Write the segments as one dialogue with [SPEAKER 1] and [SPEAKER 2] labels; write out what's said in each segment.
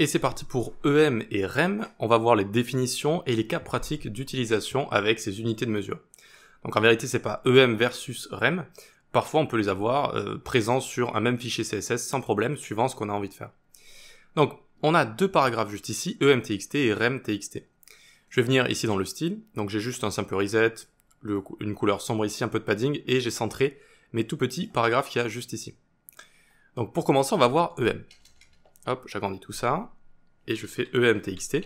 [SPEAKER 1] Et c'est parti pour EM et REM. On va voir les définitions et les cas pratiques d'utilisation avec ces unités de mesure. Donc en vérité, c'est pas EM versus REM. Parfois, on peut les avoir euh, présents sur un même fichier CSS sans problème, suivant ce qu'on a envie de faire. Donc, on a deux paragraphes juste ici, EMTXT et REMTXT. Je vais venir ici dans le style. Donc, j'ai juste un simple reset, une couleur sombre ici, un peu de padding, et j'ai centré mes tout petits paragraphes qu'il y a juste ici. Donc, pour commencer, on va voir EM. Hop, j'agrandis tout ça. Et je fais emtxt.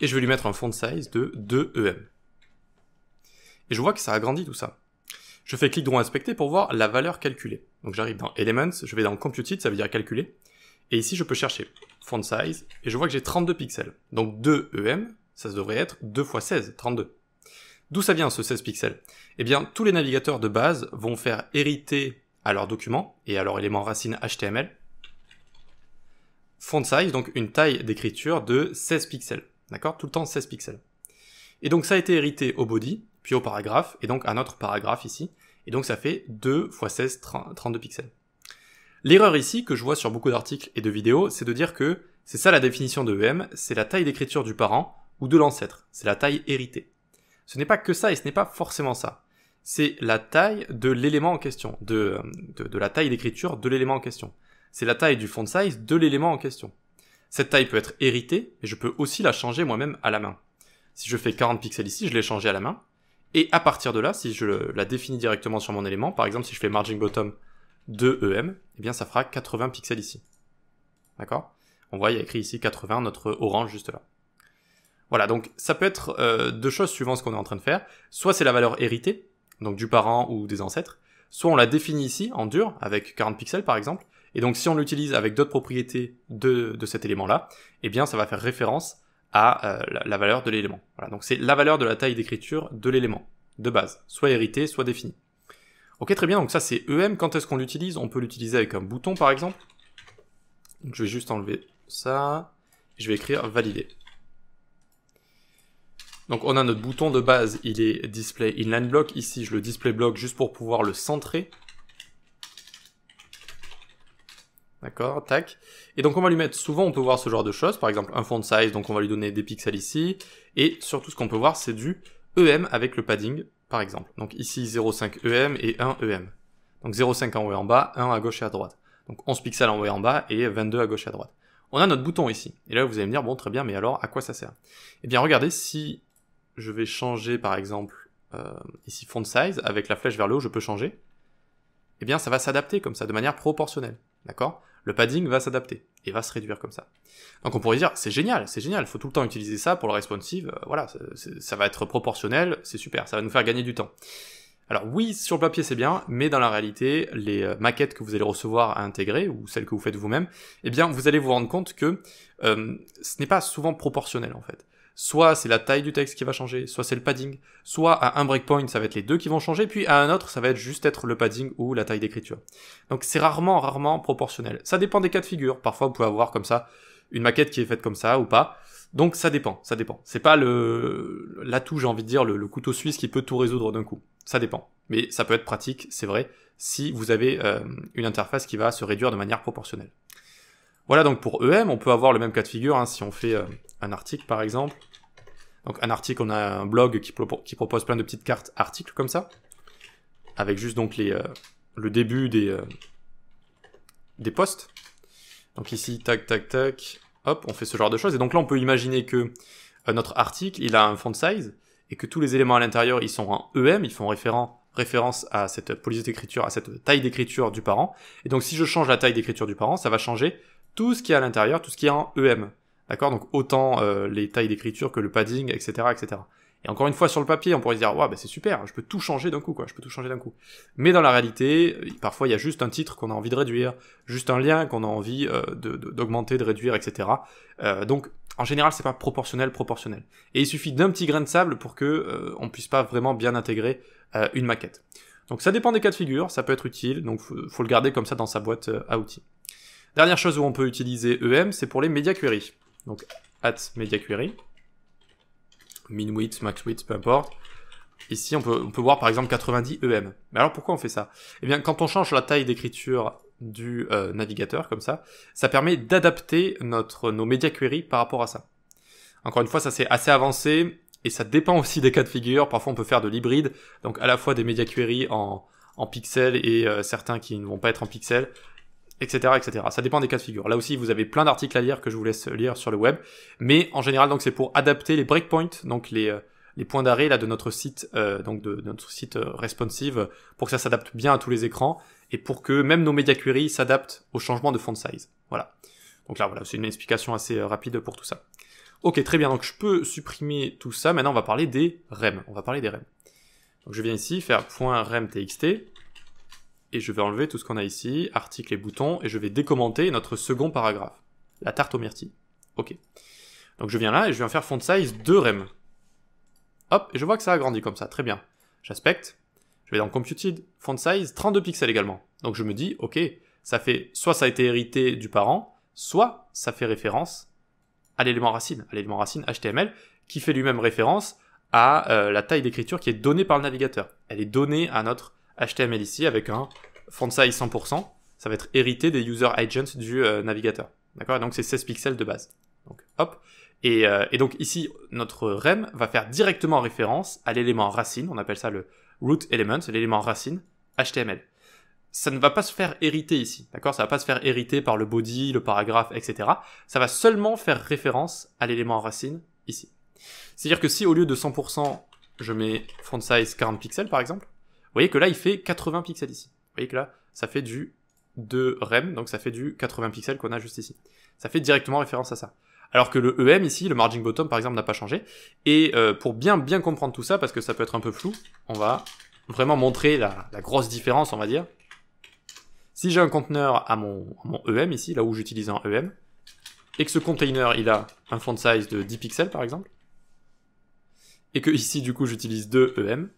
[SPEAKER 1] Et je vais lui mettre un font size de 2em. E et je vois que ça agrandit tout ça. Je fais clic droit inspecter pour voir la valeur calculée. Donc j'arrive dans Elements, je vais dans Computed, ça veut dire calculer. Et ici, je peux chercher font size, et je vois que j'ai 32 pixels. Donc 2 EM, ça devrait être 2 x 16, 32. D'où ça vient ce 16 pixels Eh bien, tous les navigateurs de base vont faire hériter à leur document et à leur élément racine HTML font size, donc une taille d'écriture de 16 pixels. D'accord Tout le temps 16 pixels. Et donc ça a été hérité au body, puis au paragraphe, et donc un autre paragraphe ici. Et donc ça fait 2 x 16, 32 pixels. L'erreur ici que je vois sur beaucoup d'articles et de vidéos, c'est de dire que c'est ça la définition de EM, c'est la taille d'écriture du parent ou de l'ancêtre, c'est la taille héritée. Ce n'est pas que ça et ce n'est pas forcément ça. C'est la taille de l'élément en question, de la taille d'écriture de l'élément en question c'est la taille du font size de l'élément en question. Cette taille peut être héritée, mais je peux aussi la changer moi-même à la main. Si je fais 40 pixels ici, je l'ai changé à la main. Et à partir de là, si je la définis directement sur mon élément, par exemple si je fais margin bottom 2 EM, eh bien ça fera 80 pixels ici. D'accord On voit, il y a écrit ici 80, notre orange juste là. Voilà, donc ça peut être euh, deux choses suivant ce qu'on est en train de faire. Soit c'est la valeur héritée, donc du parent ou des ancêtres, soit on la définit ici en dur, avec 40 pixels par exemple, et donc si on l'utilise avec d'autres propriétés de, cet élément-là, eh bien ça va faire référence à euh, la, valeur de l'élément. Voilà, donc c'est la valeur de la taille d'écriture de l'élément, de base, soit hérité, soit défini. Ok, très bien, donc ça c'est EM, quand est-ce qu'on l'utilise On peut l'utiliser avec un bouton par exemple. je vais juste enlever ça, je vais écrire valider. Donc on a notre bouton de base, il est display inline block. Ici, je le display block juste pour pouvoir le centrer. D'accord, tac. Et donc on va lui mettre, souvent on peut voir ce genre de choses, par exemple un font size, donc on va lui donner des pixels ici, et surtout ce qu'on peut voir c'est du EM avec le padding, par exemple. Donc ici 0,5 EM et 1 EM. Donc 0,5 en haut et en bas, 1 à gauche et à droite. Donc 11 pixels en haut et en bas et 22 à gauche et à droite. On a notre bouton ici. Et là vous allez me dire, bon très bien, mais alors à quoi ça sert Eh bien regardez, si je vais changer par exemple euh, ici font size, avec la flèche vers le haut je peux changer, eh bien ça va s'adapter comme ça, de manière proportionnelle. D'accord Le padding va s'adapter et va se réduire comme ça. Donc on pourrait dire, c'est génial, c'est génial, il faut tout le temps utiliser ça pour le responsive, euh, voilà, ça va être proportionnel, c'est super, ça va nous faire gagner du temps. Alors oui, sur le papier c'est bien, mais dans la réalité, les euh, maquettes que vous allez recevoir à intégrer, ou celles que vous faites vous-même, eh bien vous allez vous rendre compte que euh, ce n'est pas souvent proportionnel en fait soit c'est la taille du texte qui va changer, soit c'est le padding, soit à un breakpoint, ça va être les deux qui vont changer, puis à un autre, ça va être juste être le padding ou la taille d'écriture. Donc c'est rarement, rarement proportionnel. Ça dépend des cas de figure. Parfois, vous pouvez avoir comme ça une maquette qui est faite comme ça ou pas. Donc ça dépend, ça dépend. C'est pas le l'atout, j'ai envie de dire, le, couteau suisse qui peut tout résoudre d'un coup. Ça dépend. Mais ça peut être pratique, c'est vrai, si vous avez euh, une interface qui va se réduire de manière proportionnelle. Voilà donc pour EM, on peut avoir le même cas de figure hein, si on fait euh, un article par exemple. Donc un article, on a un blog qui, propose plein de petites cartes articles comme ça, avec juste donc les, euh, le début des, euh, des posts. Donc ici, tac, tac, tac, hop, on fait ce genre de choses. Et donc là, on peut imaginer que euh, notre article, il a un font size, et que tous les éléments à l'intérieur, ils sont en EM, ils font référence à cette police d'écriture, à cette taille d'écriture du parent. Et donc si je change la taille d'écriture du parent, ça va changer tout ce qui est à l'intérieur, tout ce qui est en EM. D'accord Donc autant euh, les tailles d'écriture que le padding, etc., etc. Et encore une fois, sur le papier, on pourrait se dire, Waouh, bah, c'est super, je peux tout changer d'un coup, quoi, je peux tout changer d'un coup. Mais dans la réalité, euh, parfois, il y a juste un titre qu'on a envie de réduire, juste un lien qu'on a envie euh, d'augmenter, de, réduire, etc. donc, en général, c'est pas proportionnel, proportionnel. Et il suffit d'un petit grain de sable pour que on puisse pas vraiment bien intégrer une maquette. Donc, ça dépend des cas de figure, ça peut être utile, donc faut, faut le garder comme ça dans sa boîte à outils. Dernière chose où on peut utiliser EM, c'est pour les media queries donc at media query, min width, max width, peu importe. Ici, on peut, on peut voir par exemple 90 EM. Mais alors pourquoi on fait ça Eh bien, quand on change la taille d'écriture du euh, navigateur comme ça, ça permet d'adapter notre nos media query par rapport à ça. Encore une fois, ça c'est assez avancé et ça dépend aussi des cas de figure. Parfois, on peut faire de l'hybride, donc à la fois des media query en, en pixels et euh, certains qui ne vont pas être en pixels etc., etc. Ça dépend des cas de figure. Là aussi, vous avez plein d'articles à lire que je vous laisse lire sur le web. Mais en général, donc c'est pour adapter les breakpoints, donc les, euh, les points d'arrêt là de notre site, euh, donc de, notre site euh, responsive, pour que ça s'adapte bien à tous les écrans et pour que même nos médias queries s'adaptent au changement de font size. Voilà. Donc là, voilà, c'est une explication assez rapide pour tout ça. Ok, très bien. Donc je peux supprimer tout ça. Maintenant, on va parler des REM. On va parler des REM. Donc je viens ici faire .remtxt et je vais enlever tout ce qu'on a ici, article et boutons, et je vais décommenter notre second paragraphe, la tarte aux myrtilles. Ok. Donc je viens là et je viens faire font size 2 rem. Hop, et je vois que ça a grandi comme ça, très bien. J'aspecte, je vais dans computed, font size 32 pixels également. Donc je me dis, ok, ça fait, soit ça a été hérité du parent, soit ça fait référence à l'élément racine, à l'élément racine HTML, qui fait lui-même référence à euh, la taille d'écriture qui est donnée par le navigateur. Elle est donnée à notre HTML ici avec un font size 100%. Ça va être hérité des user agents du euh, navigateur. D'accord Donc c'est 16 pixels de base. Donc hop. Euh, et, donc ici, notre rem va faire directement référence à l'élément racine. On appelle ça le root element, l'élément racine HTML. Ça ne va pas se faire hériter ici, d'accord Ça va pas se faire hériter par le body, le paragraphe, etc. Ça va seulement faire référence à l'élément racine ici. C'est-à-dire que si au lieu de 100%, je mets font size 40 pixels par exemple, vous voyez que là, il fait 80 pixels ici. Vous voyez que là, ça fait du 2 REM, donc ça fait du 80 pixels qu'on a juste ici. Ça fait directement référence à ça. Alors que le EM ici, le margin bottom par exemple, n'a pas changé. Et euh, pour bien bien comprendre tout ça, parce que ça peut être un peu flou, on va vraiment montrer la, grosse différence, on va dire. Si j'ai un conteneur à mon, mon EM ici, là où j'utilise un EM, et que ce container il a un font size de 10 pixels par exemple, et que ici du coup j'utilise 2 EM,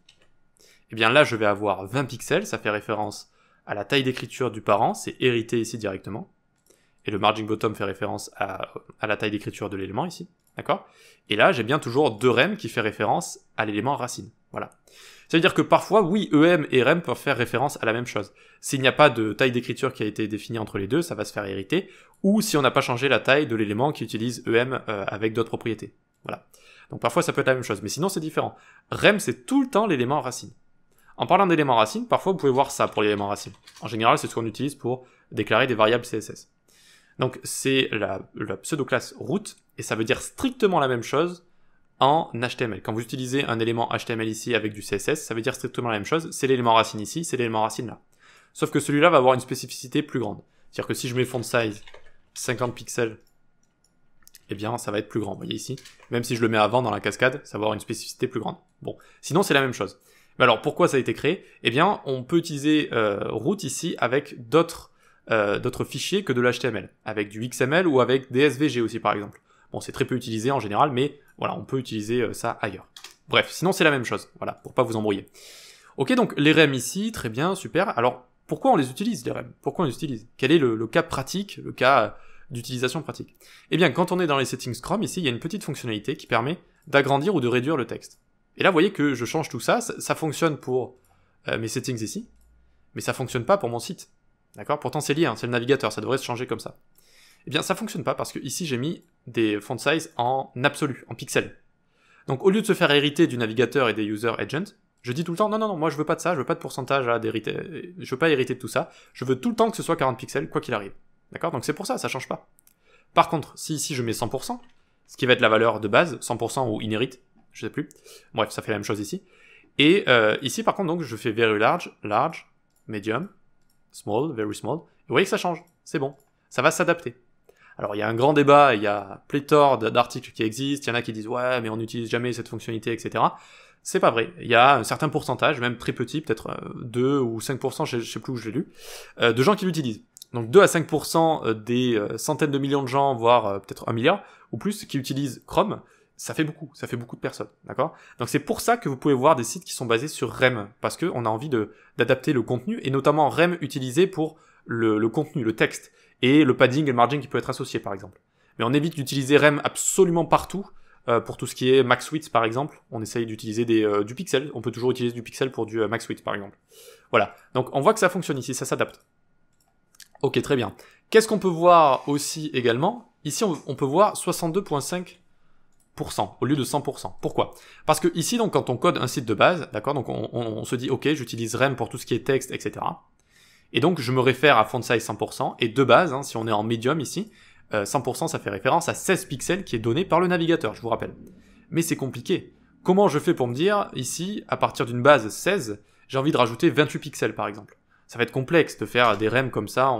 [SPEAKER 1] eh bien là je vais avoir 20 pixels, ça fait référence à la taille d'écriture du parent, c'est hérité ici directement. Et le margin bottom fait référence à, la taille d'écriture de l'élément ici, d'accord Et là j'ai bien toujours 2 rem qui fait référence à l'élément racine, voilà. Ça veut dire que parfois, oui, EM et REM peuvent faire référence à la même chose. S'il n'y a pas de taille d'écriture qui a été définie entre les deux, ça va se faire hériter, ou si on n'a pas changé la taille de l'élément qui utilise EM euh, avec d'autres propriétés. Voilà. Donc parfois, ça peut être la même chose, mais sinon, c'est différent. REM, c'est tout le temps l'élément racine. En parlant d'éléments racines, parfois vous pouvez voir ça pour l'élément racine. En général, c'est ce qu'on utilise pour déclarer des variables CSS. Donc c'est la, pseudo-classe root, et ça veut dire strictement la même chose en HTML. Quand vous utilisez un élément HTML ici avec du CSS, ça veut dire strictement la même chose. C'est l'élément racine ici, c'est l'élément racine là. Sauf que celui-là va avoir une spécificité plus grande. C'est-à-dire que si je mets font size 50 pixels, eh bien ça va être plus grand. Vous voyez ici, même si je le mets avant dans la cascade, ça va avoir une spécificité plus grande. Bon, sinon c'est la même chose. Mais alors pourquoi ça a été créé Eh bien, on peut utiliser euh, root ici avec d'autres euh, fichiers que de l'HTML, avec du XML ou avec des SVG aussi par exemple. Bon, c'est très peu utilisé en général, mais voilà, on peut utiliser euh, ça ailleurs. Bref, sinon c'est la même chose, voilà, pour pas vous embrouiller. Ok, donc les REM ici, très bien, super. Alors pourquoi on les utilise les REM Pourquoi on les utilise Quel est le, le, cas pratique, le cas euh, d'utilisation pratique Eh bien, quand on est dans les settings Chrome, ici, il y a une petite fonctionnalité qui permet d'agrandir ou de réduire le texte. Et là, vous voyez que je change tout ça. Ça, fonctionne pour euh, mes settings ici, mais ça fonctionne pas pour mon site. D'accord Pourtant, c'est lié, hein, c'est le navigateur, ça devrait se changer comme ça. Eh bien, ça fonctionne pas parce que ici, j'ai mis des font size en absolu, en pixels. Donc, au lieu de se faire hériter du navigateur et des user agents, je dis tout le temps, non, non, non, moi je veux pas de ça, je veux pas de pourcentage à hériter, je veux pas hériter de tout ça, je veux tout le temps que ce soit 40 pixels, quoi qu'il arrive. D'accord Donc c'est pour ça, ça change pas. Par contre, si ici je mets 100%, ce qui va être la valeur de base, 100% ou inhérite je sais plus. Bref, ça fait la même chose ici. Et euh, ici, par contre, donc, je fais very large, large, medium, small, very small. Et vous voyez que ça change. C'est bon. Ça va s'adapter. Alors, il y a un grand débat, il y a pléthore d'articles qui existent. Il y en a qui disent, ouais, mais on n'utilise jamais cette fonctionnalité, etc. C'est pas vrai. Il y a un certain pourcentage, même très petit, peut-être 2 euh, ou 5%, je sais plus où je l'ai lu, euh, de gens qui l'utilisent. Donc 2 à 5% des centaines de millions de gens, voire peut-être un milliard ou plus, qui utilisent Chrome ça fait beaucoup, ça fait beaucoup de personnes, d'accord Donc c'est pour ça que vous pouvez voir des sites qui sont basés sur REM, parce qu'on a envie d'adapter le contenu, et notamment REM utilisé pour le, le, contenu, le texte, et le padding et le margin qui peut être associé, par exemple. Mais on évite d'utiliser REM absolument partout, euh, pour tout ce qui est width par exemple. On essaye d'utiliser euh, du pixel, on peut toujours utiliser du pixel pour du euh, max width par exemple. Voilà, donc on voit que ça fonctionne ici, ça s'adapte. Ok, très bien. Qu'est-ce qu'on peut voir aussi également Ici, on peut voir 62.5 au lieu de 100%. Pourquoi Parce que ici, donc, quand on code un site de base, d'accord, donc on, se dit, ok, j'utilise REM pour tout ce qui est texte, etc. Et donc, je me réfère à font size 100%, et de base, hein, si on est en médium ici, 100% euh, ça fait référence à 16 pixels qui est donné par le navigateur, je vous rappelle. Mais c'est compliqué. Comment je fais pour me dire, ici, à partir d'une base 16, j'ai envie de rajouter 28 pixels par exemple Ça va être complexe de faire des REM comme ça,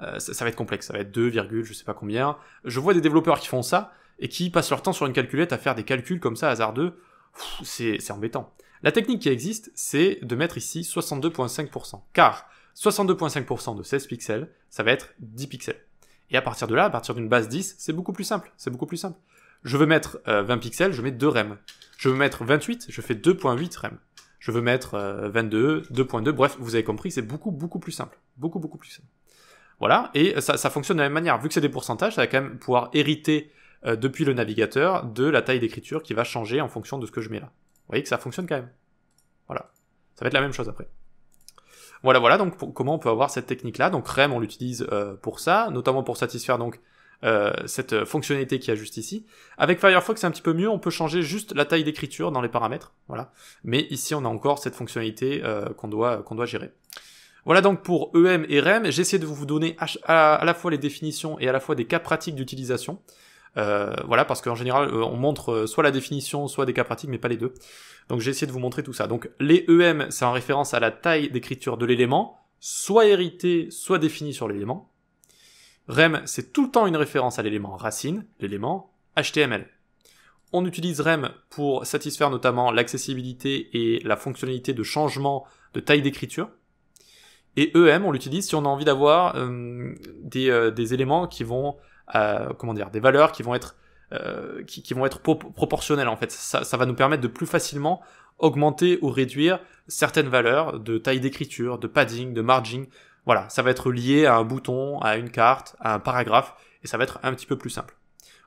[SPEAKER 1] euh, ça, ça, va être complexe, ça va être 2, je sais pas combien. Je vois des développeurs qui font ça, et qui passent leur temps sur une calculette à faire des calculs comme ça hasardeux, c'est embêtant. La technique qui existe, c'est de mettre ici 62.5%, car 62.5% de 16 pixels, ça va être 10 pixels. Et à partir de là, à partir d'une base 10, c'est beaucoup plus simple, c'est beaucoup plus simple. Je veux mettre 20 euh, pixels, je mets 2 REM. Je veux mettre 28, je fais 2.8 REM. Je veux mettre 22, euh, 2.2, bref, vous avez compris, c'est beaucoup, beaucoup plus simple. Beaucoup, beaucoup plus simple. Voilà, et ça fonctionne de la même manière. Vu que c'est des pourcentages, ça va quand même pouvoir hériter euh, depuis le navigateur de la taille d'écriture qui va changer en fonction de ce que je mets là. Vous voyez que ça fonctionne quand même. Voilà. Ça va être la même chose après. Voilà, voilà donc comment on peut avoir cette technique-là. Donc REM, on l'utilise euh, pour ça, notamment pour satisfaire donc euh, cette fonctionnalité qu'il y a juste ici. Avec Firefox, c'est un petit peu mieux, on peut changer juste la taille d'écriture dans les paramètres, voilà. Mais ici, on a encore cette fonctionnalité qu'on doit, qu'on doit gérer. Voilà donc pour EM et REM, j'essaie de vous donner à, la fois les définitions et à la fois des cas pratiques d'utilisation. Euh, voilà, parce qu'en général, euh, on montre euh, soit la définition, soit des cas pratiques, mais pas les deux. Donc j'ai essayé de vous montrer tout ça. Donc les EM, c'est en référence à la taille d'écriture de l'élément, soit hérité, soit défini sur l'élément. REM, c'est tout le temps une référence à l'élément racine, l'élément HTML. On utilise REM pour satisfaire notamment l'accessibilité et la fonctionnalité de changement de taille d'écriture. Et EM, on l'utilise si on a envie d'avoir des, éléments qui vont euh, comment dire, des valeurs qui vont être, euh, qui, vont être proportionnelles en fait. Ça, va nous permettre de plus facilement augmenter ou réduire certaines valeurs de taille d'écriture, de padding, de margin. Voilà, ça va être lié à un bouton, à une carte, à un paragraphe, et ça va être un petit peu plus simple.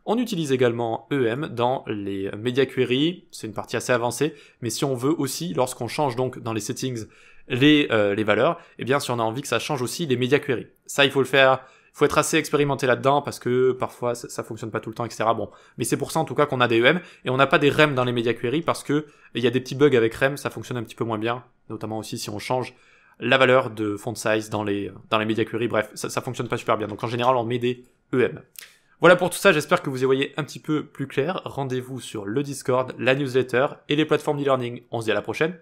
[SPEAKER 1] On utilise également EM dans les media queries, c'est une partie assez avancée, mais si on veut aussi, lorsqu'on change donc dans les settings les, euh, les valeurs, et eh bien si on a envie que ça change aussi les media queries. Ça, il faut le faire faut être assez expérimenté là-dedans parce que parfois ça, fonctionne pas tout le temps, etc. Bon, mais c'est pour ça en tout cas qu'on a des EM et on n'a pas des REM dans les media Queries parce que il y a des petits bugs avec REM, ça fonctionne un petit peu moins bien, notamment aussi si on change la valeur de font size dans les dans les media Queries. Bref, ça, ça fonctionne pas super bien. Donc en général, on met des EM. Voilà pour tout ça, j'espère que vous y voyez un petit peu plus clair. Rendez-vous sur le Discord, la newsletter et les plateformes d'e-learning. On se dit à la prochaine.